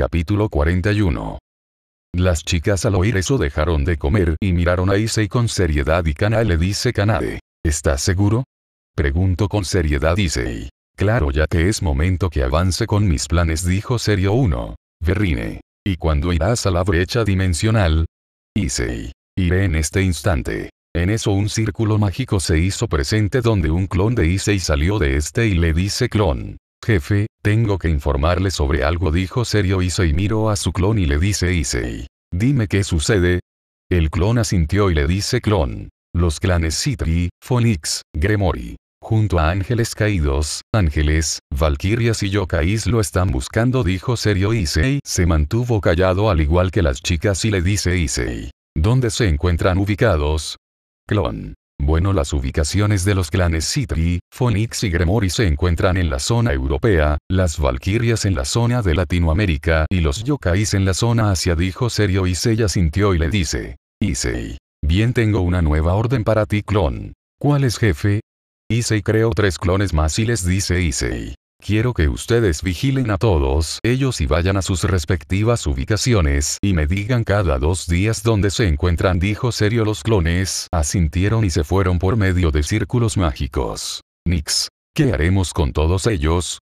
Capítulo 41. Las chicas al oír eso dejaron de comer y miraron a Issei con seriedad y Kana le dice Kanade, ¿estás seguro? Pregunto con seriedad Issei. Claro ya que es momento que avance con mis planes dijo Serio 1. Verrine. ¿Y cuando irás a la brecha dimensional? Issei. Iré en este instante. En eso un círculo mágico se hizo presente donde un clon de Issei salió de este y le dice clon, Jefe, tengo que informarle sobre algo dijo serio Issei miró a su clon y le dice Isei. Dime qué sucede. El clon asintió y le dice clon. Los clanes Citri, Phoenix, Gremori, junto a ángeles caídos, ángeles, valquirias y yokais lo están buscando dijo serio Isei, se mantuvo callado al igual que las chicas y le dice Isei. ¿Dónde se encuentran ubicados? Clon. Bueno las ubicaciones de los clanes Citri, Phoenix y Gremori se encuentran en la zona europea, las Valkyrias en la zona de Latinoamérica y los Yokais en la zona Asia dijo serio y asintió sintió y le dice. Issei. Bien tengo una nueva orden para ti clon. ¿Cuál es jefe? Issei creó tres clones más y les dice Issei. Quiero que ustedes vigilen a todos ellos y vayan a sus respectivas ubicaciones y me digan cada dos días dónde se encuentran, dijo serio los clones, asintieron y se fueron por medio de círculos mágicos. Nix. ¿Qué haremos con todos ellos?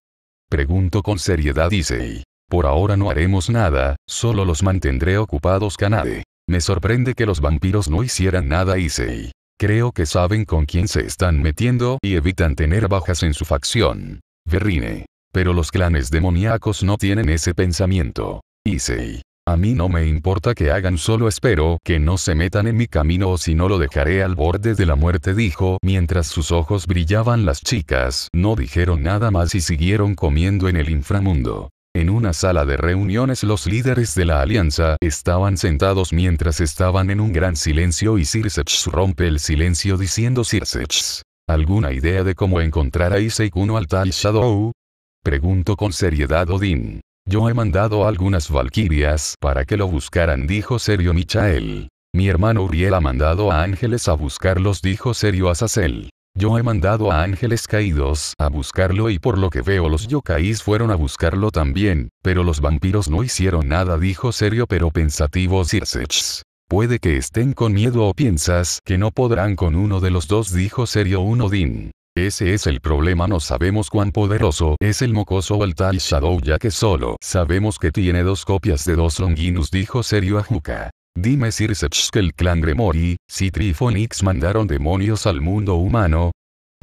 Pregunto con seriedad Issei. Por ahora no haremos nada, solo los mantendré ocupados Kanade. Me sorprende que los vampiros no hicieran nada Issei. Creo que saben con quién se están metiendo y evitan tener bajas en su facción. Verrine. Pero los clanes demoníacos no tienen ese pensamiento. Issei. A mí no me importa que hagan solo espero que no se metan en mi camino o si no lo dejaré al borde de la muerte dijo mientras sus ojos brillaban las chicas no dijeron nada más y siguieron comiendo en el inframundo. En una sala de reuniones los líderes de la alianza estaban sentados mientras estaban en un gran silencio y Circech rompe el silencio diciendo Circech, ¿Alguna idea de cómo encontrar a Isekuno al tal Shadow? Preguntó con seriedad Odín. Yo he mandado a algunas valquirias para que lo buscaran, dijo serio Michael. Mi hermano Uriel ha mandado a ángeles a buscarlos, dijo serio Azazel. Yo he mandado a ángeles caídos a buscarlo y por lo que veo los yokais fueron a buscarlo también, pero los vampiros no hicieron nada, dijo serio pero pensativo y Puede que estén con miedo o piensas que no podrán con uno de los dos, dijo serio un Odín. Ese es el problema, no sabemos cuán poderoso es el mocoso o tal Shadow ya que solo sabemos que tiene dos copias de dos Longinus, dijo serio a Dime Sirsech que el clan Gremori, si Trifonix mandaron demonios al mundo humano.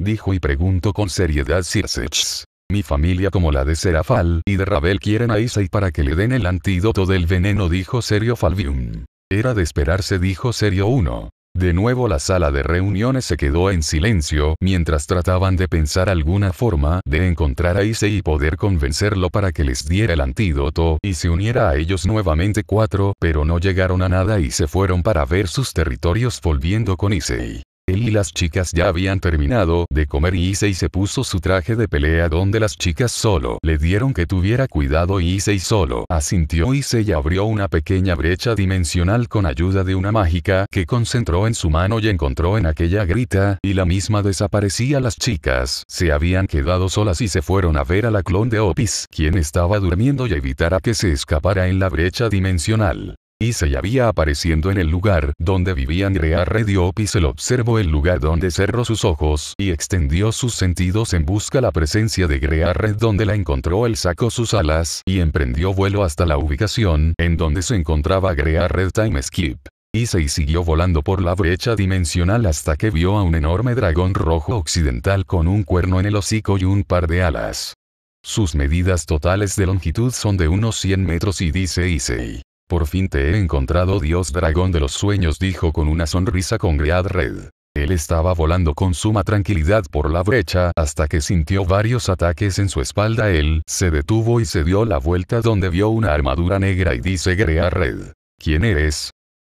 Dijo y preguntó con seriedad Sirsech. Mi familia como la de Serafal y de Rabel quieren a Isai para que le den el antídoto del veneno dijo Serio Falvium. Era de esperarse, dijo Serio 1. De nuevo la sala de reuniones se quedó en silencio mientras trataban de pensar alguna forma de encontrar a Isei y poder convencerlo para que les diera el antídoto y se uniera a ellos nuevamente cuatro, pero no llegaron a nada y se fueron para ver sus territorios volviendo con Isei. Él y las chicas ya habían terminado de comer y Issei se puso su traje de pelea donde las chicas solo le dieron que tuviera cuidado y Issei solo asintió Issei abrió una pequeña brecha dimensional con ayuda de una mágica que concentró en su mano y encontró en aquella grita y la misma desaparecía las chicas se habían quedado solas y se fueron a ver a la clon de Opis quien estaba durmiendo y evitará que se escapara en la brecha dimensional y había apareciendo en el lugar donde vivían y se el observó el lugar donde cerró sus ojos y extendió sus sentidos en busca la presencia de Grea Red donde la encontró él sacó sus alas y emprendió vuelo hasta la ubicación en donde se encontraba Grea Red Time Skip. Issei siguió volando por la brecha dimensional hasta que vio a un enorme dragón rojo occidental con un cuerno en el hocico y un par de alas. Sus medidas totales de longitud son de unos 100 metros y dice Issei. Por fin te he encontrado Dios dragón de los sueños dijo con una sonrisa con Great Red. Él estaba volando con suma tranquilidad por la brecha hasta que sintió varios ataques en su espalda. Él se detuvo y se dio la vuelta donde vio una armadura negra y dice Great Red. ¿Quién eres?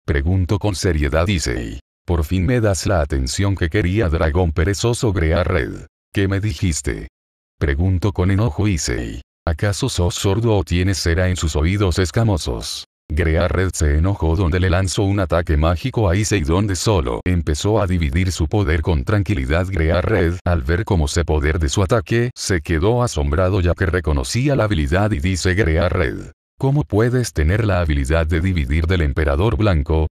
Pregunto con seriedad dice. Por fin me das la atención que quería dragón perezoso Great Red. ¿Qué me dijiste? Pregunto con enojo Dice, ¿Acaso sos sordo o tienes cera en sus oídos escamosos? Grea Red se enojó donde le lanzó un ataque mágico a Issei donde solo empezó a dividir su poder con tranquilidad Grea Red al ver cómo se poder de su ataque se quedó asombrado ya que reconocía la habilidad y dice Grea Red. ¿Cómo puedes tener la habilidad de dividir del emperador blanco?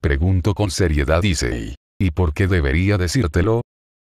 Pregunto con seriedad Issei. ¿Y por qué debería decírtelo?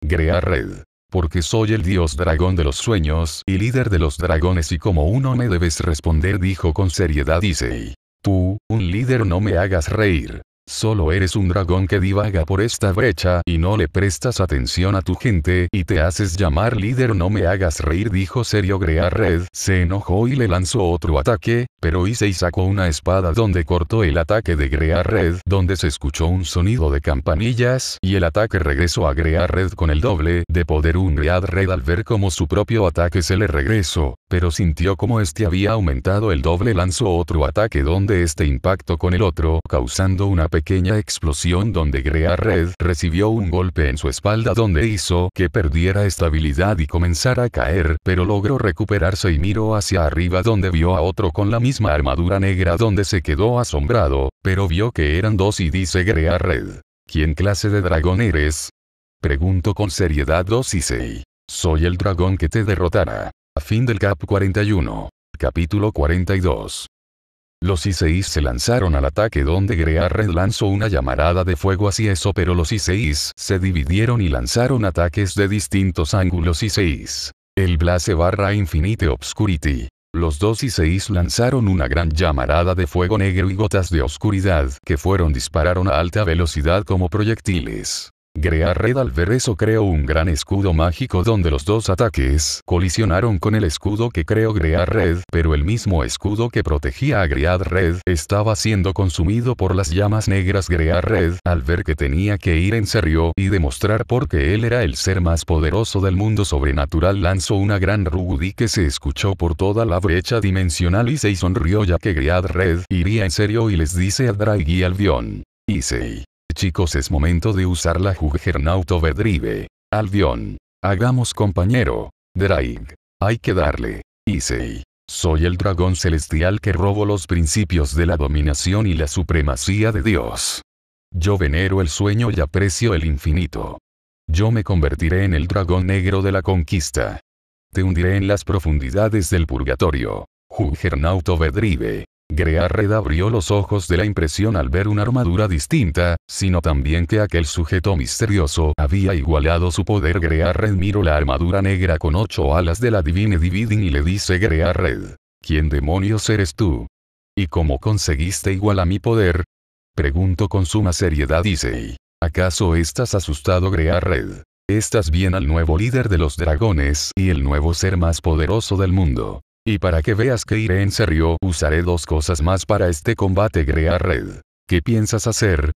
Grea Red porque soy el dios dragón de los sueños y líder de los dragones y como uno me debes responder dijo con seriedad Issei. Tú, un líder no me hagas reír. Solo eres un dragón que divaga por esta brecha y no le prestas atención a tu gente y te haces llamar líder no me hagas reír dijo serio Grea Red, se enojó y le lanzó otro ataque, pero y sacó una espada donde cortó el ataque de Grea Red donde se escuchó un sonido de campanillas y el ataque regresó a Grea Red con el doble de poder un Grea Red al ver como su propio ataque se le regresó pero sintió como este había aumentado el doble lanzó otro ataque donde este impactó con el otro causando una pequeña explosión donde Grea Red recibió un golpe en su espalda donde hizo que perdiera estabilidad y comenzara a caer pero logró recuperarse y miró hacia arriba donde vio a otro con la misma armadura negra donde se quedó asombrado, pero vio que eran dos y dice Grea Red. ¿Quién clase de dragón eres? Preguntó con seriedad y Dosisei. Soy el dragón que te derrotará. A fin del Cap 41. Capítulo 42. Los I6 se lanzaron al ataque donde red lanzó una llamarada de fuego hacia eso pero los I6 se dividieron y lanzaron ataques de distintos ángulos I6. El Blase barra Infinite Obscurity. Los dos I6 lanzaron una gran llamarada de fuego negro y gotas de oscuridad que fueron dispararon a alta velocidad como proyectiles. Red al ver eso creó un gran escudo mágico donde los dos ataques colisionaron con el escudo que creó Red, pero el mismo escudo que protegía a Red estaba siendo consumido por las llamas negras Red al ver que tenía que ir en serio y demostrar por qué él era el ser más poderoso del mundo sobrenatural lanzó una gran rugudí que se escuchó por toda la brecha dimensional y se sonrió ya que Red iría en serio y les dice a Drag y Albion. Chicos es momento de usar la Juggernaut Overdrive. Albion. Hagamos compañero. Draig, Hay que darle. Issei. Soy el dragón celestial que robo los principios de la dominación y la supremacía de Dios. Yo venero el sueño y aprecio el infinito. Yo me convertiré en el dragón negro de la conquista. Te hundiré en las profundidades del purgatorio. Juggernaut Overdrive. Grearred abrió los ojos de la impresión al ver una armadura distinta, sino también que aquel sujeto misterioso había igualado su poder. Grearred miró la armadura negra con ocho alas de la Divine Dividing y le dice Grearred, ¿quién demonios eres tú? ¿Y cómo conseguiste igual a mi poder? Pregunto con suma seriedad dice. ¿Acaso estás asustado Grearred? Estás bien al nuevo líder de los dragones y el nuevo ser más poderoso del mundo. Y para que veas que iré en serio, usaré dos cosas más para este combate Grearred. Red. ¿Qué piensas hacer?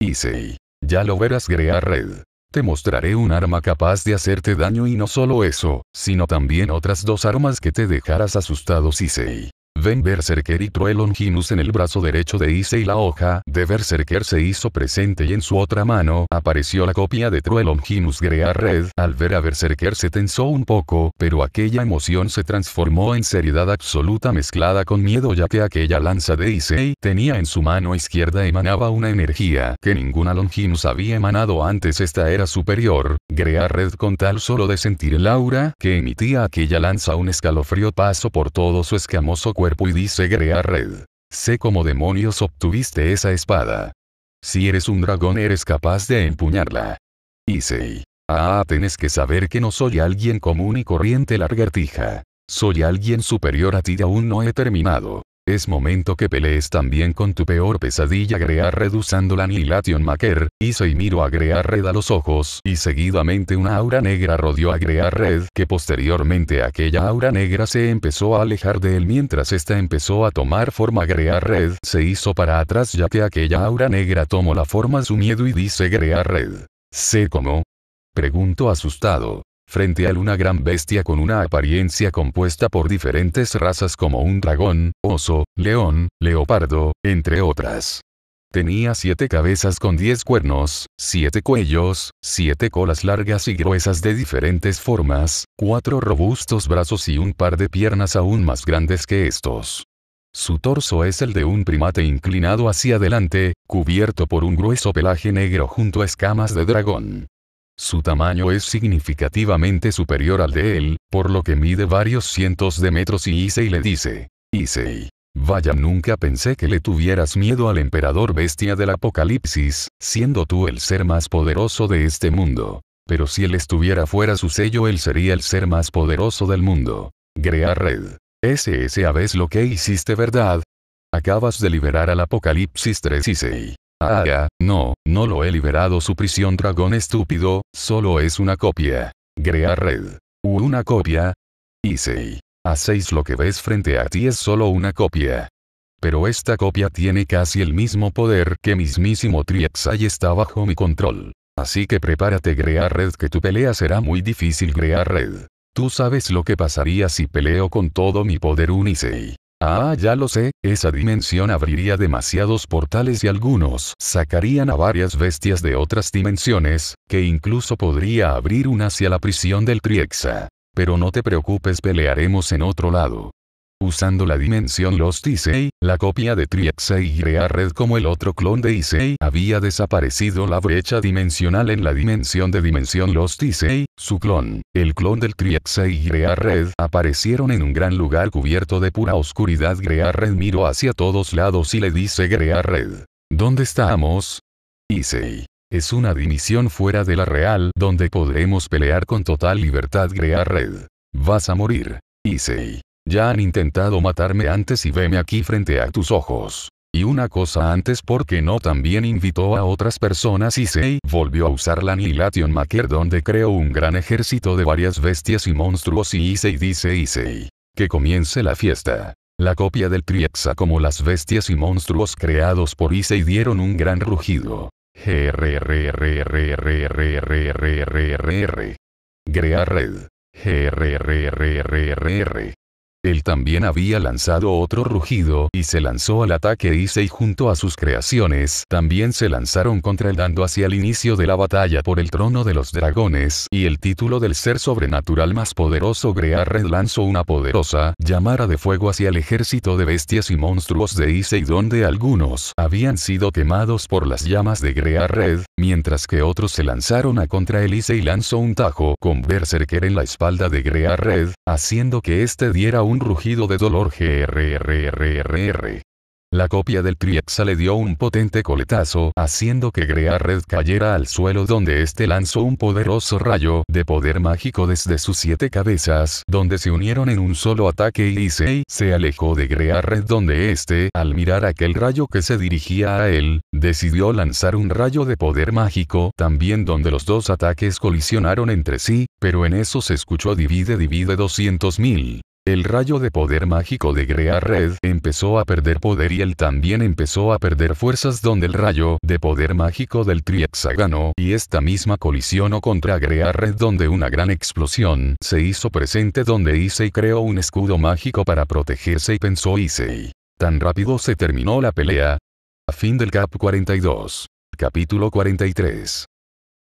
Issei. Ya lo verás Grearred. Red. Te mostraré un arma capaz de hacerte daño y no solo eso, sino también otras dos armas que te dejarás asustados Issei. Ven Berserker y true Longinus en el brazo derecho de Ise y la hoja de Berserker se hizo presente y en su otra mano apareció la copia de true Longinus Grea Red. Al ver a Berserker se tensó un poco, pero aquella emoción se transformó en seriedad absoluta mezclada con miedo ya que aquella lanza de isei tenía en su mano izquierda emanaba una energía que ninguna Longinus había emanado antes esta era superior. Grea Red con tal solo de sentir el aura que emitía aquella lanza un escalofrío paso por todo su escamoso cuerpo cuerpo dice Grea Red. Sé cómo demonios obtuviste esa espada. Si eres un dragón eres capaz de empuñarla. Issei. Ah, tienes que saber que no soy alguien común y corriente largartija. Soy alguien superior a ti y aún no he terminado. Es momento que pelees también con tu peor pesadilla Grear usando la Nilation Maker, hizo y miró a Grear Red a los ojos y seguidamente una aura negra rodeó a Grear Red que posteriormente aquella aura negra se empezó a alejar de él mientras esta empezó a tomar forma Grear Red se hizo para atrás ya que aquella aura negra tomó la forma su miedo y dice Grear Red. Sé cómo. Pregunto asustado. Frente a una gran bestia con una apariencia compuesta por diferentes razas como un dragón, oso, león, leopardo, entre otras. Tenía siete cabezas con diez cuernos, siete cuellos, siete colas largas y gruesas de diferentes formas, cuatro robustos brazos y un par de piernas aún más grandes que estos. Su torso es el de un primate inclinado hacia adelante, cubierto por un grueso pelaje negro junto a escamas de dragón. Su tamaño es significativamente superior al de él, por lo que mide varios cientos de metros y Issei le dice, Isei. vaya nunca pensé que le tuvieras miedo al emperador bestia del apocalipsis, siendo tú el ser más poderoso de este mundo. Pero si él estuviera fuera su sello él sería el ser más poderoso del mundo. Grea Red. Ese vez lo que hiciste verdad. Acabas de liberar al apocalipsis 3 Isei. Ah, no, no lo he liberado su prisión dragón estúpido, solo es una copia. Grea Red. ¿Una copia? ISEI. Hacéis lo que ves frente a ti es solo una copia. Pero esta copia tiene casi el mismo poder que mismísimo Triexai y está bajo mi control. Así que prepárate Grea Red que tu pelea será muy difícil Grea Red. Tú sabes lo que pasaría si peleo con todo mi poder Unisei. Ah, ya lo sé, esa dimensión abriría demasiados portales y algunos sacarían a varias bestias de otras dimensiones, que incluso podría abrir una hacia la prisión del Triexa. Pero no te preocupes, pelearemos en otro lado. Usando la dimensión Lost Issei, la copia de y Red como el otro clon de Issei había desaparecido la brecha dimensional en la dimensión de Dimensión Lost Issei, su clon, el clon del y Red aparecieron en un gran lugar cubierto de pura oscuridad Grearred Red miró hacia todos lados y le dice Grearred. Red. ¿Dónde estamos? Issei. Es una dimisión fuera de la real donde podremos pelear con total libertad Grearred. Red. Vas a morir. Issei. Ya han intentado matarme antes y veme aquí frente a tus ojos. Y una cosa antes porque no también invitó a otras personas y se volvió a usar la Nilation Maker donde creó un gran ejército de varias bestias y monstruos y Issei dice Isei. Que comience la fiesta. La copia del Triexa como las bestias y monstruos creados por Issei dieron un gran rugido. Grea Red. Él también había lanzado otro rugido y se lanzó al ataque Issei junto a sus creaciones también se lanzaron contra él dando hacia el inicio de la batalla por el trono de los dragones y el título del ser sobrenatural más poderoso Grearred lanzó una poderosa llamara de fuego hacia el ejército de bestias y monstruos de Issei donde algunos habían sido quemados por las llamas de Grearred mientras que otros se lanzaron a contra Elise y lanzó un tajo con Berserker en la espalda de Grea Red, haciendo que este diera un rugido de dolor la copia del Triaxa le dio un potente coletazo haciendo que Grea Red cayera al suelo donde este lanzó un poderoso rayo de poder mágico desde sus siete cabezas donde se unieron en un solo ataque y se alejó de Grea Red donde este al mirar aquel rayo que se dirigía a él, decidió lanzar un rayo de poder mágico también donde los dos ataques colisionaron entre sí, pero en eso se escuchó divide divide 200.000. El rayo de poder mágico de Grearred Red empezó a perder poder y él también empezó a perder fuerzas donde el rayo de poder mágico del ganó y esta misma colisionó contra Grearred Red donde una gran explosión se hizo presente donde Issei creó un escudo mágico para protegerse y pensó Issei. Tan rápido se terminó la pelea. A fin del Cap 42. Capítulo 43.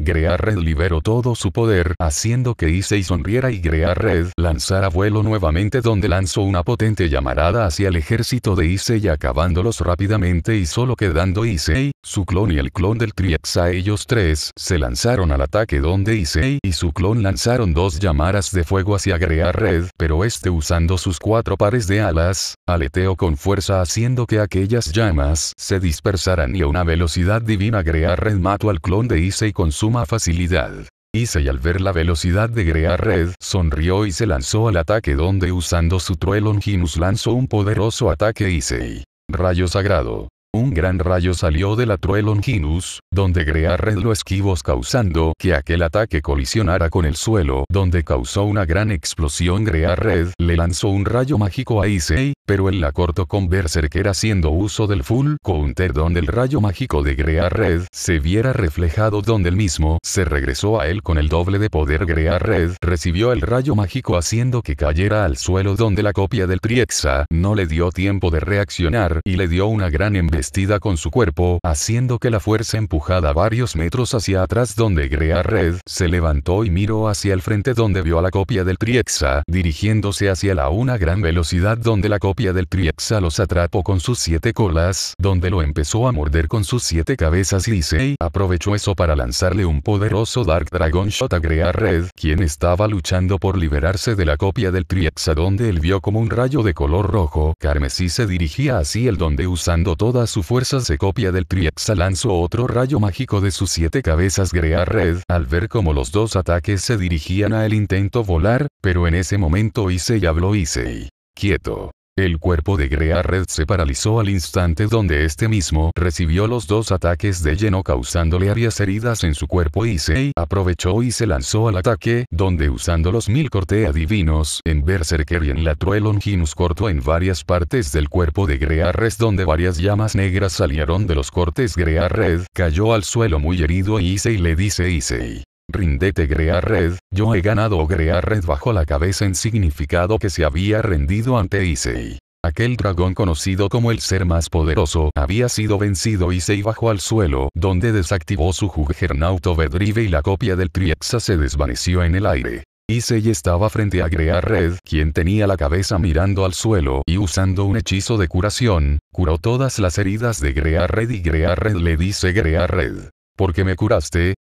Grearred Red liberó todo su poder haciendo que Issei sonriera y Grearred Red lanzara vuelo nuevamente donde lanzó una potente llamarada hacia el ejército de Issei acabándolos rápidamente y solo quedando Issei, su clon y el clon del a ellos tres se lanzaron al ataque donde Issei y su clon lanzaron dos llamaras de fuego hacia Grearred, Red pero este usando sus cuatro pares de alas, aleteó con fuerza haciendo que aquellas llamas se dispersaran y a una velocidad divina Grearred mató al clon de Issei con su facilidad. Isei al ver la velocidad de Grea Red, sonrió y se lanzó al ataque donde usando su Truelon Ginus lanzó un poderoso ataque Isei. Rayo sagrado. Un gran rayo salió de la True Longinus, donde Greared lo esquivos causando que aquel ataque colisionara con el suelo, donde causó una gran explosión. Greared le lanzó un rayo mágico a Issei, pero él la cortó con Berserker haciendo uso del Full Counter donde el rayo mágico de Greared se viera reflejado donde el mismo se regresó a él con el doble de poder. Greared recibió el rayo mágico haciendo que cayera al suelo donde la copia del Triexa no le dio tiempo de reaccionar y le dio una gran envidia vestida con su cuerpo, haciendo que la fuerza empujada varios metros hacia atrás donde Grea Red se levantó y miró hacia el frente donde vio a la copia del Triexa, dirigiéndose hacia la una gran velocidad donde la copia del Triexa los atrapó con sus siete colas, donde lo empezó a morder con sus siete cabezas y aprovechó eso para lanzarle un poderoso Dark Dragon Shot a Grea Red, quien estaba luchando por liberarse de la copia del Triexa donde él vio como un rayo de color rojo carmesí se dirigía hacia él donde usando todas su fuerza se copia del Triexa lanzó otro rayo mágico de sus siete cabezas Grea Red, al ver como los dos ataques se dirigían a el intento volar, pero en ese momento Issei habló Issei. Quieto. El cuerpo de Grearred Red se paralizó al instante donde este mismo recibió los dos ataques de lleno causándole varias heridas en su cuerpo y Sei aprovechó y se lanzó al ataque, donde usando los mil corte divinos en Berserker y en la Truelonginus cortó en varias partes del cuerpo de Grearred Red donde varias llamas negras salieron de los cortes Grearred Red, cayó al suelo muy herido y Issei le dice Issei, Rindete Grea Red, yo he ganado oh, Grea Red bajo la cabeza en significado que se había rendido ante Issei. Aquel dragón conocido como el ser más poderoso había sido vencido y se bajó al suelo, donde desactivó su Juggernaut Overdrive y la copia del Triexa se desvaneció en el aire. Issei estaba frente a Grea Red, quien tenía la cabeza mirando al suelo y usando un hechizo de curación, curó todas las heridas de Grea Red y Grea Red le dice Grea Red. ¿Por qué me curaste?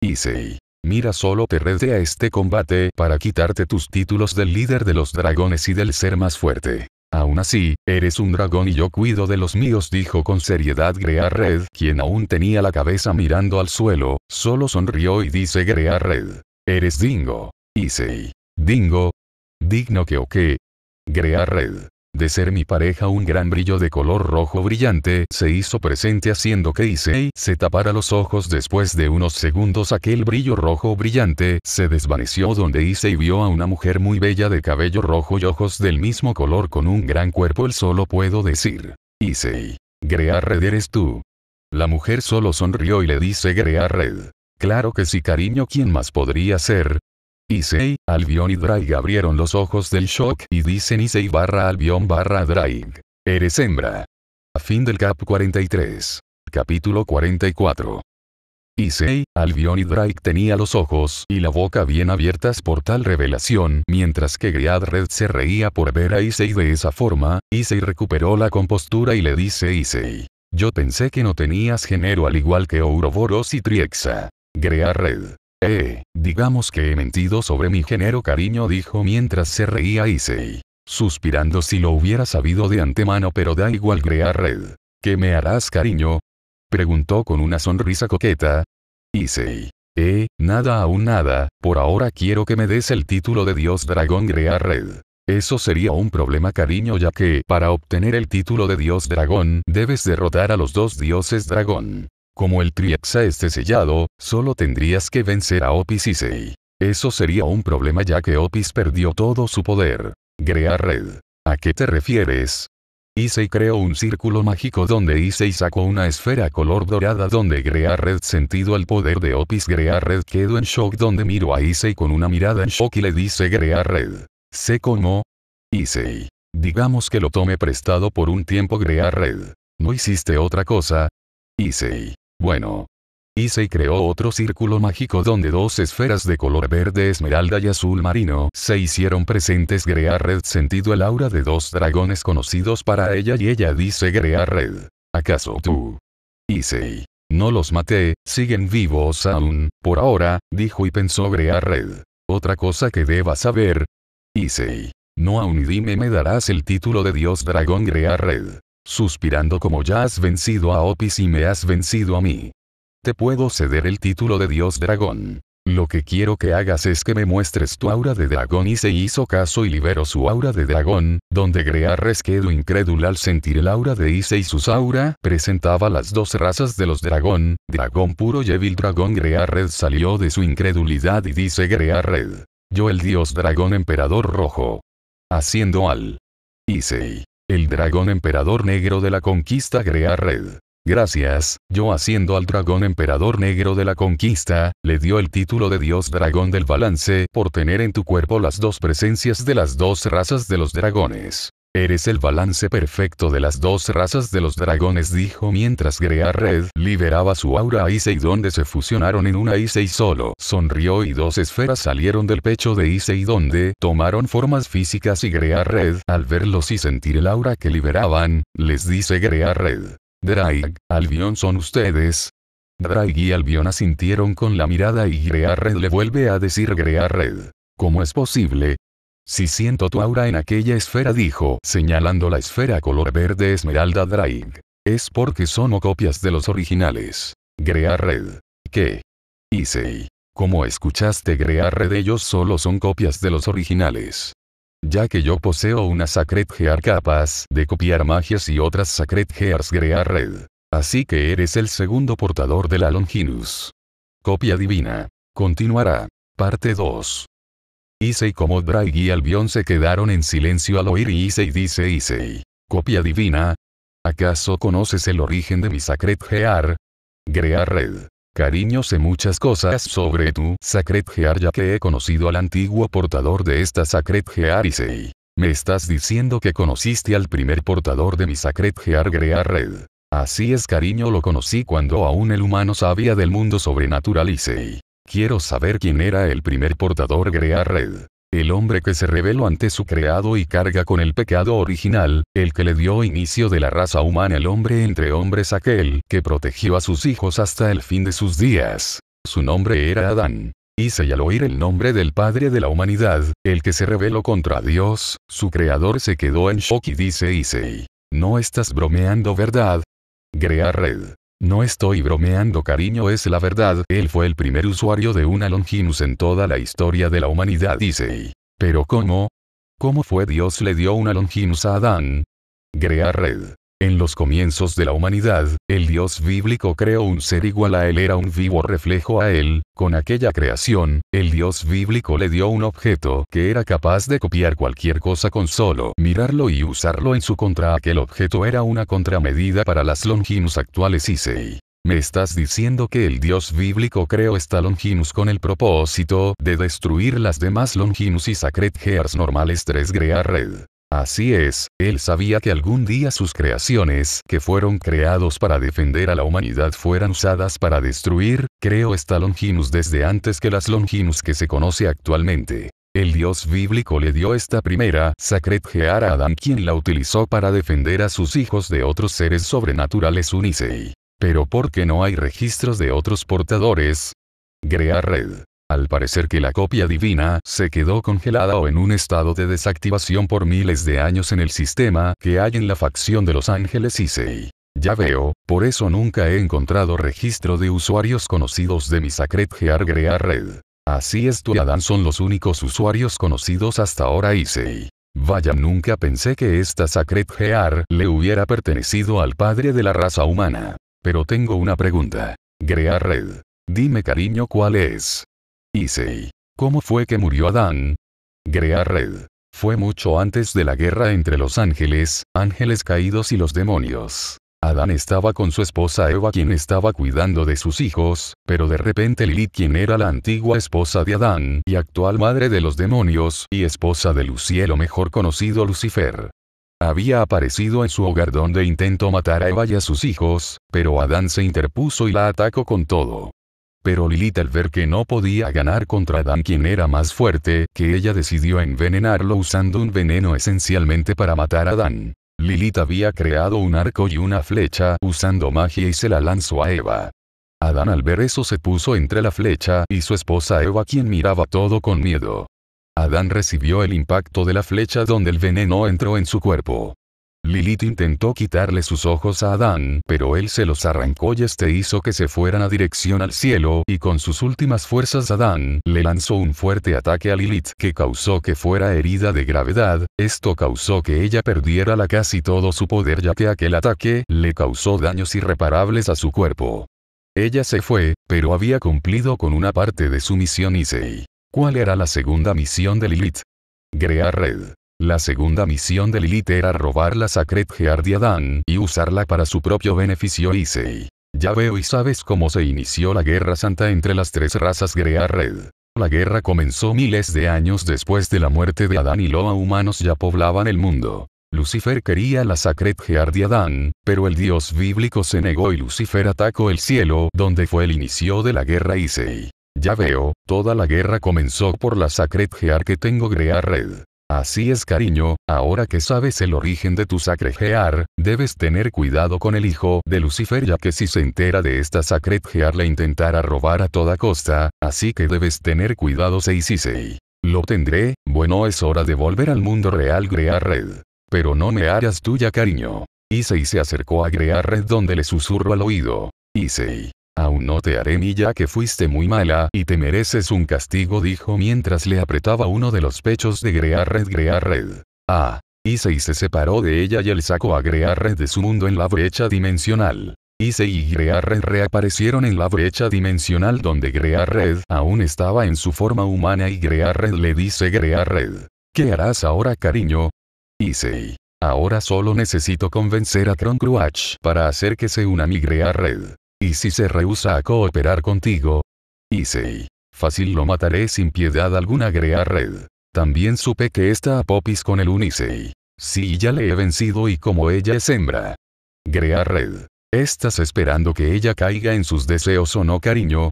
Issei. Mira solo te rede a este combate para quitarte tus títulos del líder de los dragones y del ser más fuerte. Aún así, eres un dragón y yo cuido de los míos, dijo con seriedad Grearred, Red, quien aún tenía la cabeza mirando al suelo, solo sonrió y dice Greared. Red. Eres Dingo. Issei. Dingo. Digno que o que. qué. Red de ser mi pareja un gran brillo de color rojo brillante se hizo presente haciendo que Isei se tapara los ojos después de unos segundos aquel brillo rojo brillante se desvaneció donde Issei vio a una mujer muy bella de cabello rojo y ojos del mismo color con un gran cuerpo el solo puedo decir. Isei. Grea Red eres tú. La mujer solo sonrió y le dice Grea Red. Claro que sí cariño ¿quién más podría ser? Issei, Albion y Drake abrieron los ojos del shock y dicen Issei barra Albion barra Drake. Eres hembra. A Fin del cap 43. Capítulo 44. Issei, Albion y Drake tenía los ojos y la boca bien abiertas por tal revelación, mientras que Greadred Red se reía por ver a Issei de esa forma, Issei recuperó la compostura y le dice Issei. Yo pensé que no tenías género al igual que Ouroboros y Triexa. Great Red. Eh, digamos que he mentido sobre mi género cariño dijo mientras se reía Isei, Suspirando si lo hubiera sabido de antemano pero da igual Grea Red. ¿Qué me harás cariño? Preguntó con una sonrisa coqueta. Isei: Eh, nada aún nada, por ahora quiero que me des el título de Dios Dragón Grea Red. Eso sería un problema cariño ya que, para obtener el título de Dios Dragón, debes derrotar a los dos dioses dragón. Como el Triaxa esté sellado, solo tendrías que vencer a Opis y Eso sería un problema ya que Opis perdió todo su poder. Grea Red. ¿A qué te refieres? Issei creó un círculo mágico donde Issei sacó una esfera color dorada donde Grea Red sentido el poder de Opis Grea Red quedó en shock donde miró a Issei con una mirada en shock y le dice Grea Red. Sé cómo. Issei. Digamos que lo tome prestado por un tiempo Grea Red. ¿No hiciste otra cosa? Issei. Bueno. Isei creó otro círculo mágico donde dos esferas de color verde esmeralda y azul marino se hicieron presentes. Grea Red sentido el aura de dos dragones conocidos para ella y ella dice Grearred. Red. ¿Acaso tú? Isei. No los maté, siguen vivos aún, por ahora, dijo y pensó Grearred. Red. Otra cosa que debas saber. Isei. No aún dime me darás el título de dios dragón Grea Red suspirando como ya has vencido a Opis y me has vencido a mí. Te puedo ceder el título de dios dragón. Lo que quiero que hagas es que me muestres tu aura de dragón y se hizo caso y liberó su aura de dragón, donde Grearred quedó incrédulo al sentir el aura de Ise y sus aura presentaba las dos razas de los dragón, dragón puro y evil dragón Grearred salió de su incredulidad y dice Grearred. Yo el dios dragón emperador rojo. Haciendo al. Ise el dragón emperador negro de la conquista Grearred. Red. Gracias, yo haciendo al dragón emperador negro de la conquista, le dio el título de dios dragón del balance por tener en tu cuerpo las dos presencias de las dos razas de los dragones. Eres el balance perfecto de las dos razas de los dragones, dijo mientras Grearred Red liberaba su aura a Issei donde se fusionaron en una Issei solo. Sonrió y dos esferas salieron del pecho de Issei donde tomaron formas físicas y Grea Red, al verlos y sentir el aura que liberaban, les dice Grearred. Red. Albion son ustedes. Draig y Albion asintieron con la mirada y Grea Red le vuelve a decir Grea Red. ¿Cómo es posible? Si siento tu aura en aquella esfera dijo, señalando la esfera color verde esmeralda Drake. Es porque son copias de los originales. Grea Red. ¿Qué? Isei, Como escuchaste Grea Red ellos solo son copias de los originales. Ya que yo poseo una Sacred Gear capaz de copiar magias y otras Sacred Gears Grea Red. Así que eres el segundo portador de la Longinus. Copia divina. Continuará. Parte 2. Isei como Drag y Albion se quedaron en silencio al oír y Isei dice Isei, Copia divina. ¿Acaso conoces el origen de mi Sacred Gear? Grear Red. Cariño sé muchas cosas sobre tu Sacred Gear ya que he conocido al antiguo portador de esta Sacred Gear Isei. Me estás diciendo que conociste al primer portador de mi Sacred Gear Grear Red. Así es cariño lo conocí cuando aún el humano sabía del mundo sobrenatural Isei. Quiero saber quién era el primer portador Grea Red. El hombre que se reveló ante su creado y carga con el pecado original, el que le dio inicio de la raza humana el hombre entre hombres aquel que protegió a sus hijos hasta el fin de sus días. Su nombre era Adán. Y y al oír el nombre del Padre de la humanidad, el que se reveló contra Dios, su creador se quedó en shock y dice Issei. No estás bromeando, ¿verdad? Grea Red. No estoy bromeando cariño es la verdad, él fue el primer usuario de una Longinus en toda la historia de la humanidad dice. Pero ¿cómo? ¿Cómo fue Dios le dio una Longinus a Adán? Grea Red. En los comienzos de la humanidad, el Dios bíblico creó un ser igual a él era un vivo reflejo a él, con aquella creación, el Dios bíblico le dio un objeto que era capaz de copiar cualquier cosa con solo mirarlo y usarlo en su contra. Aquel objeto era una contramedida para las Longinus actuales y se. ¿Me estás diciendo que el dios bíblico creó esta Longinus con el propósito de destruir las demás Longinus y Sacred Gears normales 3 Grea Red? Así es, él sabía que algún día sus creaciones, que fueron creados para defender a la humanidad, fueran usadas para destruir, creo esta Longinus desde antes que las Longinus que se conoce actualmente. El dios bíblico le dio esta primera, Sacred Gear a Adán quien la utilizó para defender a sus hijos de otros seres sobrenaturales Unisei. Pero ¿por qué no hay registros de otros portadores? Grea Red. Al parecer que la copia divina se quedó congelada o en un estado de desactivación por miles de años en el sistema que hay en la facción de Los Ángeles Isei. Ya veo, por eso nunca he encontrado registro de usuarios conocidos de mi Sacred Gear Red. Así es, tu Adán son los únicos usuarios conocidos hasta ahora Isei. Vaya, nunca pensé que esta Sacred Gear le hubiera pertenecido al padre de la raza humana. Pero tengo una pregunta. Grear Red. Dime cariño cuál es. Issei. ¿Cómo fue que murió Adán? Grea Red. Fue mucho antes de la guerra entre los ángeles, ángeles caídos y los demonios. Adán estaba con su esposa Eva quien estaba cuidando de sus hijos, pero de repente Lilith quien era la antigua esposa de Adán y actual madre de los demonios y esposa de lo mejor conocido Lucifer. Había aparecido en su hogar donde intentó matar a Eva y a sus hijos, pero Adán se interpuso y la atacó con todo pero Lilith al ver que no podía ganar contra Adán quien era más fuerte que ella decidió envenenarlo usando un veneno esencialmente para matar a Adán. Lilith había creado un arco y una flecha usando magia y se la lanzó a Eva. Adán al ver eso se puso entre la flecha y su esposa Eva quien miraba todo con miedo. Adán recibió el impacto de la flecha donde el veneno entró en su cuerpo. Lilith intentó quitarle sus ojos a Adán, pero él se los arrancó y este hizo que se fueran a dirección al cielo, y con sus últimas fuerzas Adán le lanzó un fuerte ataque a Lilith que causó que fuera herida de gravedad, esto causó que ella perdiera la casi todo su poder ya que aquel ataque le causó daños irreparables a su cuerpo. Ella se fue, pero había cumplido con una parte de su misión Issei. ¿Cuál era la segunda misión de Lilith? Grea Red. La segunda misión de Lilith era robar la Sacred Gear de Adán y usarla para su propio beneficio Issei. Ya veo y sabes cómo se inició la Guerra Santa entre las tres razas Grea Red. La guerra comenzó miles de años después de la muerte de Adán y Loa humanos ya poblaban el mundo. Lucifer quería la Sacred Gear de Adán, pero el dios bíblico se negó y Lucifer atacó el cielo, donde fue el inicio de la guerra Issei. Ya veo, toda la guerra comenzó por la Sacred Gear que tengo Grea Red. Así es cariño, ahora que sabes el origen de tu Sacregear, debes tener cuidado con el hijo de Lucifer ya que si se entera de esta Sacregear le intentará robar a toda costa, así que debes tener cuidado 6 Lo tendré, bueno es hora de volver al mundo real Grearred, Red. Pero no me hagas tuya cariño. Issei se acercó a Grearred Red donde le susurró al oído. Isei. Aún no te haré ni ya que fuiste muy mala y te mereces un castigo dijo mientras le apretaba uno de los pechos de Grearred Grearred. Ah. Ise se separó de ella y él sacó a Grearred de su mundo en la brecha dimensional. Ise y Grearred reaparecieron en la brecha dimensional donde Grearred aún estaba en su forma humana y Grearred le dice Grearred. ¿Qué harás ahora cariño? Ise. Ahora solo necesito convencer a Kronkruach para hacer que se una mi Grearred. Y si se rehúsa a cooperar contigo, Issei, fácil lo mataré sin piedad alguna Grea Red. También supe que está a Popis con el Unisei. Sí ya le he vencido y como ella es hembra. Grea Red. ¿Estás esperando que ella caiga en sus deseos o no cariño?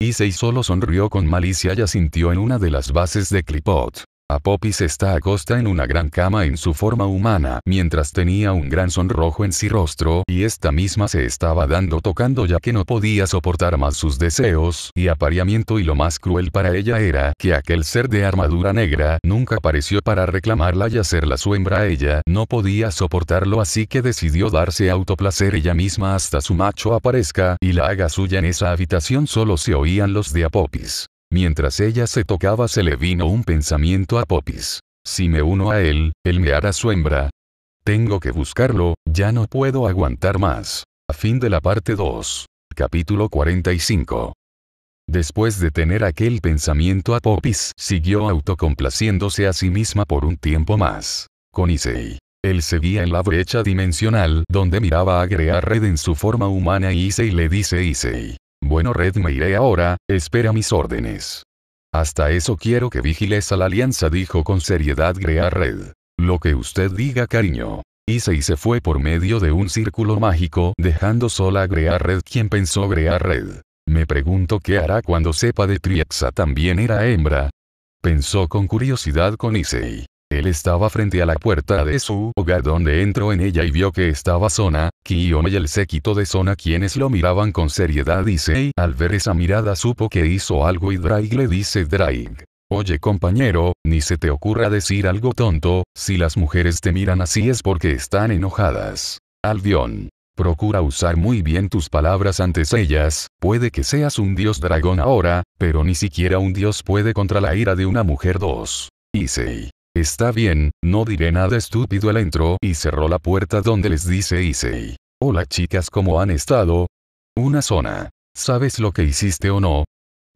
Issei solo sonrió con malicia y asintió en una de las bases de Clipot. Apopis está acosta en una gran cama en su forma humana, mientras tenía un gran sonrojo en su rostro, y esta misma se estaba dando tocando ya que no podía soportar más sus deseos y apareamiento y lo más cruel para ella era que aquel ser de armadura negra nunca apareció para reclamarla y hacerla su hembra a ella, no podía soportarlo así que decidió darse autoplacer ella misma hasta su macho aparezca y la haga suya en esa habitación solo se oían los de Apopis. Mientras ella se tocaba se le vino un pensamiento a Popis. Si me uno a él, él me hará su hembra. Tengo que buscarlo, ya no puedo aguantar más. A fin de la parte 2. Capítulo 45. Después de tener aquel pensamiento a Popis, siguió autocomplaciéndose a sí misma por un tiempo más. Con Issei. Él seguía en la brecha dimensional donde miraba a Red en su forma humana y Issei le dice Issei. Bueno Red me iré ahora, espera mis órdenes. Hasta eso quiero que vigiles a la alianza dijo con seriedad Grea Red. Lo que usted diga cariño. Hice se fue por medio de un círculo mágico dejando sola a Grea Red quien pensó Grea Red. Me pregunto qué hará cuando sepa de Triexa también era hembra. Pensó con curiosidad con Issei. Él estaba frente a la puerta de su hogar donde entró en ella y vio que estaba Sona, Kiyome y el séquito de Sona quienes lo miraban con seriedad y y al ver esa mirada supo que hizo algo y Drake le dice Drake. Oye compañero, ni se te ocurra decir algo tonto, si las mujeres te miran así es porque están enojadas. Albion. Procura usar muy bien tus palabras antes ellas, puede que seas un dios dragón ahora, pero ni siquiera un dios puede contra la ira de una mujer 2. Sei. Está bien, no diré nada estúpido él entró y cerró la puerta donde les dice Isei. Hola chicas, ¿cómo han estado? Una zona. ¿Sabes lo que hiciste o no?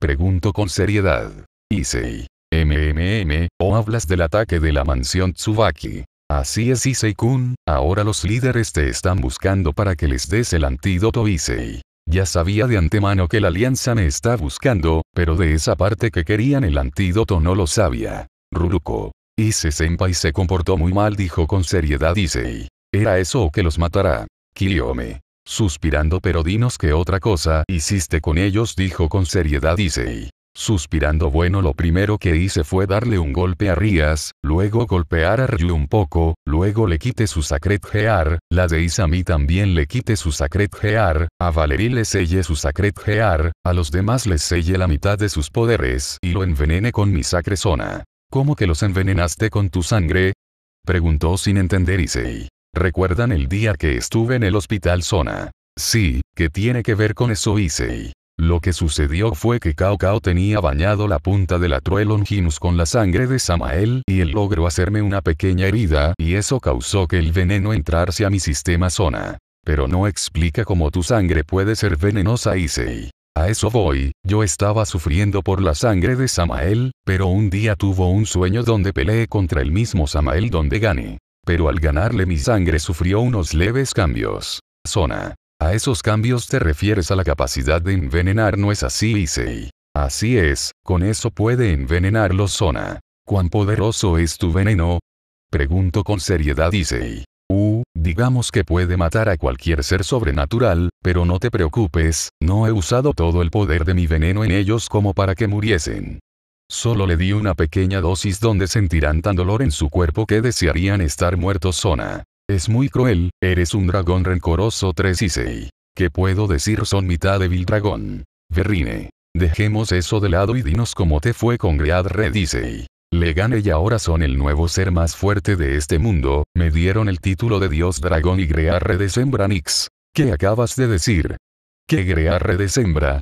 Pregunto con seriedad. Isei. MMM, o hablas del ataque de la mansión Tsubaki. Así es Isei kun ahora los líderes te están buscando para que les des el antídoto Isei. Ya sabía de antemano que la alianza me está buscando, pero de esa parte que querían el antídoto no lo sabía. Ruruko. Y se comportó muy mal dijo con seriedad Isei. ¿Era eso o que los matará? Kiriome. Suspirando pero dinos qué otra cosa hiciste con ellos dijo con seriedad Isei. Suspirando bueno lo primero que hice fue darle un golpe a Rías, luego golpear a Ryu un poco, luego le quite su Sacred Gear, la de Isami también le quite su Sacred Gear, a Valerie le selle su Sacred Gear, a los demás les selle la mitad de sus poderes y lo envenene con mi Sacre Zona. ¿Cómo que los envenenaste con tu sangre? Preguntó sin entender Issei. ¿Recuerdan el día que estuve en el hospital Zona? Sí, ¿qué tiene que ver con eso Issei? Lo que sucedió fue que Cao Cao tenía bañado la punta de la Longinus con la sangre de Samael y él logró hacerme una pequeña herida y eso causó que el veneno entrase a mi sistema zona. Pero no explica cómo tu sangre puede ser venenosa Issei. A eso voy, yo estaba sufriendo por la sangre de Samael, pero un día tuvo un sueño donde peleé contra el mismo Samael donde gané. Pero al ganarle mi sangre sufrió unos leves cambios. Zona. A esos cambios te refieres a la capacidad de envenenar, ¿no es así, Issei? Así es, con eso puede envenenarlo Zona. ¿Cuán poderoso es tu veneno? Pregunto con seriedad Issei. Digamos que puede matar a cualquier ser sobrenatural, pero no te preocupes, no he usado todo el poder de mi veneno en ellos como para que muriesen. Solo le di una pequeña dosis donde sentirán tan dolor en su cuerpo que desearían estar muertos zona. Es muy cruel, eres un dragón rencoroso 3 6. ¿Qué puedo decir son mitad débil dragón? Verrine. Dejemos eso de lado y dinos cómo te fue con Griad Red le gané y ahora son el nuevo ser más fuerte de este mundo, me dieron el título de Dios Dragón y Grearre de Sembranix. ¿Qué acabas de decir? ¿Qué Grearre de Sembra?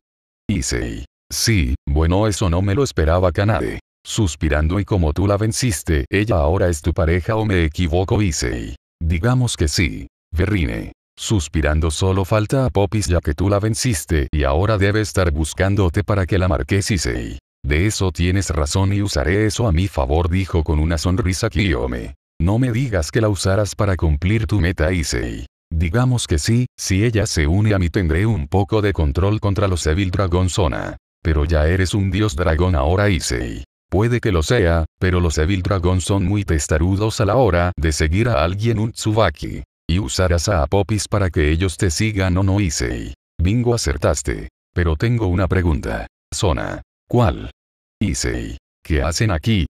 Issei. Sí, bueno eso no me lo esperaba Kanade. Suspirando y como tú la venciste, ella ahora es tu pareja o me equivoco Issei. Digamos que sí. Verrine. Suspirando solo falta a Popis ya que tú la venciste y ahora debe estar buscándote para que la marques Issei. De eso tienes razón y usaré eso a mi favor, dijo con una sonrisa Kiyome. No me digas que la usarás para cumplir tu meta, Isei. Digamos que sí, si ella se une a mí tendré un poco de control contra los Evil Dragon Zona. Pero ya eres un dios dragón ahora Isei. Puede que lo sea, pero los Evil Dragon son muy testarudos a la hora de seguir a alguien un Tsubaki. Y usarás a Popis para que ellos te sigan o no Isei. Bingo acertaste. Pero tengo una pregunta. Zona. ¿Cuál? Issei. ¿Qué hacen aquí?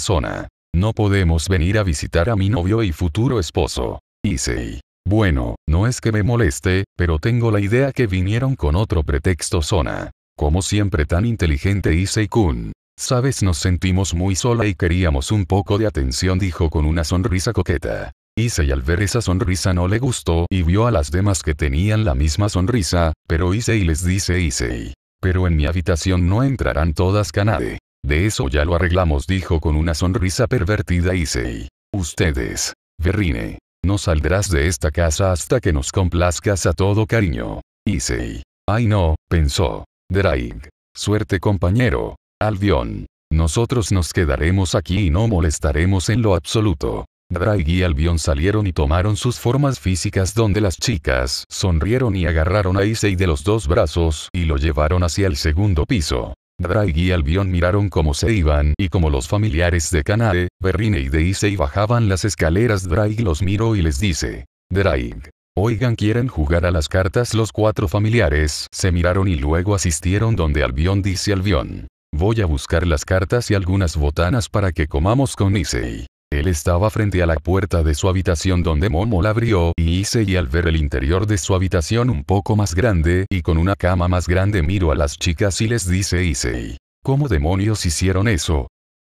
Zona. No podemos venir a visitar a mi novio y futuro esposo. Isei. Bueno, no es que me moleste, pero tengo la idea que vinieron con otro pretexto Zona. Como siempre tan inteligente Isei kun Sabes nos sentimos muy sola y queríamos un poco de atención dijo con una sonrisa coqueta. Issei al ver esa sonrisa no le gustó y vio a las demás que tenían la misma sonrisa, pero Issei les dice Issei. Pero en mi habitación no entrarán todas Canade. De eso ya lo arreglamos, dijo con una sonrisa pervertida Isei. Ustedes, Berrine. no saldrás de esta casa hasta que nos complazcas a todo cariño. Isei. Ay no, pensó. Draig. Suerte compañero. Albion. Nosotros nos quedaremos aquí y no molestaremos en lo absoluto. Drake y Albion salieron y tomaron sus formas físicas donde las chicas sonrieron y agarraron a Issei de los dos brazos y lo llevaron hacia el segundo piso. Drake y Albion miraron cómo se iban y como los familiares de Kanae, Berrine y de Issei bajaban las escaleras Drake los miró y les dice. Drake. Oigan quieren jugar a las cartas los cuatro familiares se miraron y luego asistieron donde Albion dice Albion. Voy a buscar las cartas y algunas botanas para que comamos con Issei. Él estaba frente a la puerta de su habitación donde Momo la abrió y hice al ver el interior de su habitación un poco más grande y con una cama más grande miro a las chicas y les dice Isei ¿Cómo demonios hicieron eso?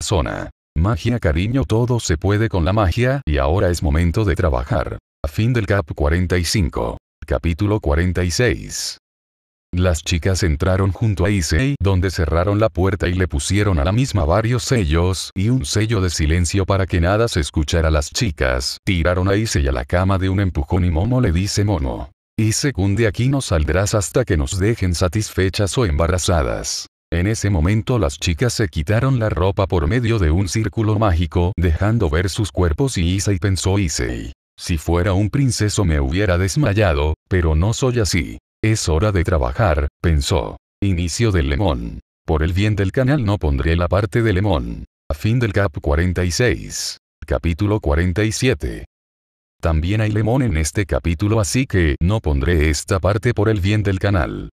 Zona. Magia cariño todo se puede con la magia y ahora es momento de trabajar. A fin del cap 45. Capítulo 46. Las chicas entraron junto a Issei donde cerraron la puerta y le pusieron a la misma varios sellos y un sello de silencio para que nada se escuchara. Las chicas tiraron a Issei a la cama de un empujón y Momo le dice Momo. Issei, de aquí no saldrás hasta que nos dejen satisfechas o embarazadas. En ese momento las chicas se quitaron la ropa por medio de un círculo mágico dejando ver sus cuerpos y Issei pensó Issei. Si fuera un princeso me hubiera desmayado, pero no soy así. Es hora de trabajar, pensó. Inicio del lemón. Por el bien del canal no pondré la parte de lemón. A fin del cap 46. Capítulo 47. También hay lemón en este capítulo así que no pondré esta parte por el bien del canal.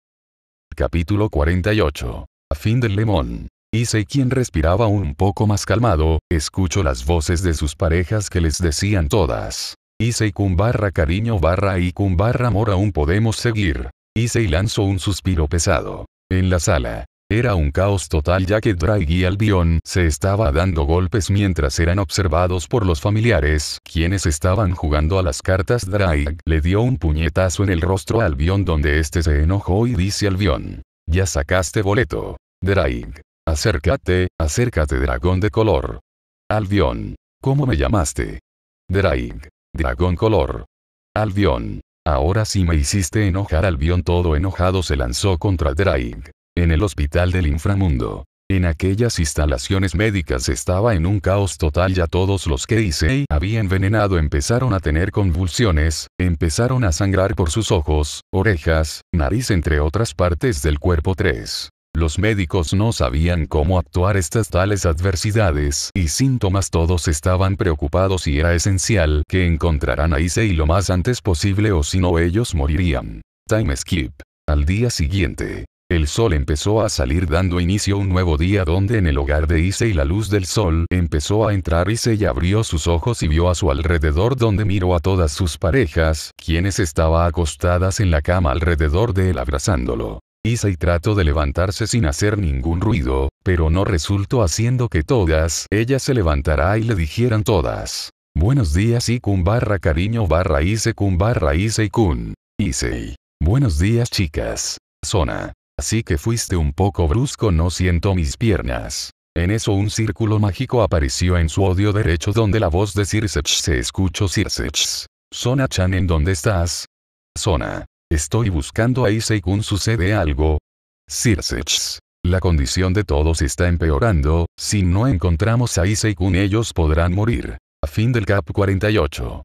Capítulo 48. A fin del lemón. Hice quien respiraba un poco más calmado, escuchó las voces de sus parejas que les decían todas. Issei kun barra cariño barra y barra amor aún podemos seguir y lanzó un suspiro pesado. En la sala. Era un caos total ya que Draig y Albion se estaba dando golpes mientras eran observados por los familiares, quienes estaban jugando a las cartas Draig le dio un puñetazo en el rostro a Albion donde este se enojó y dice Albion. Ya sacaste boleto. Drake. Acércate, acércate dragón de color. Albion. ¿Cómo me llamaste? Drake. Dragón color. Albion. Ahora sí me hiciste enojar. Albion todo enojado se lanzó contra Drake. En el hospital del inframundo. En aquellas instalaciones médicas estaba en un caos total ya todos los que y había envenenado empezaron a tener convulsiones, empezaron a sangrar por sus ojos, orejas, nariz entre otras partes del cuerpo 3. Los médicos no sabían cómo actuar estas tales adversidades y síntomas todos estaban preocupados y era esencial que encontraran a Issei lo más antes posible o si no ellos morirían. Time Skip. Al día siguiente, el sol empezó a salir dando inicio a un nuevo día donde en el hogar de Issei la luz del sol empezó a entrar Issei abrió sus ojos y vio a su alrededor donde miró a todas sus parejas, quienes estaban acostadas en la cama alrededor de él abrazándolo y trato de levantarse sin hacer ningún ruido, pero no resultó haciendo que todas, ella se levantara y le dijeran todas. Buenos días Ikun barra cariño barra Ise barra kun. Buenos días chicas. Zona. Así que fuiste un poco brusco no siento mis piernas. En eso un círculo mágico apareció en su odio derecho donde la voz de Circech se escuchó Circech. Zona Chan en dónde estás. Zona. Estoy buscando a Kun. sucede algo. Sirsechs. La condición de todos está empeorando, si no encontramos a Kun ellos podrán morir. A fin del cap 48.